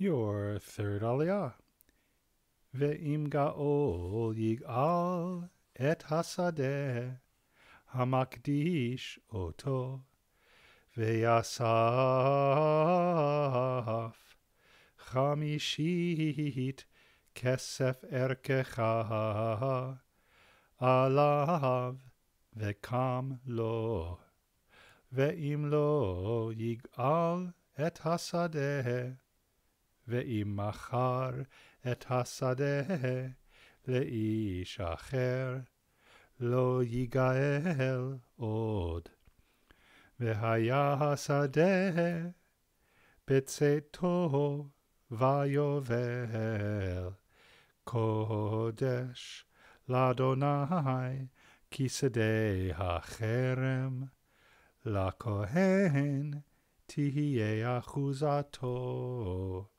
your third aliyah. Ve'im ga'ol yig'al et hasadeh hamakdish oto ve'yasaf chamishit kesef erkecha alav ve'kam lo ve'im lo yig'al et hasadeh ואם מכר את השדה לאיש אחר, לא ייגאל עוד. והיה השדה בצאתו ויובל, קודש לאדוני כי שדה החרם, לכהן תהיה אחוזתו.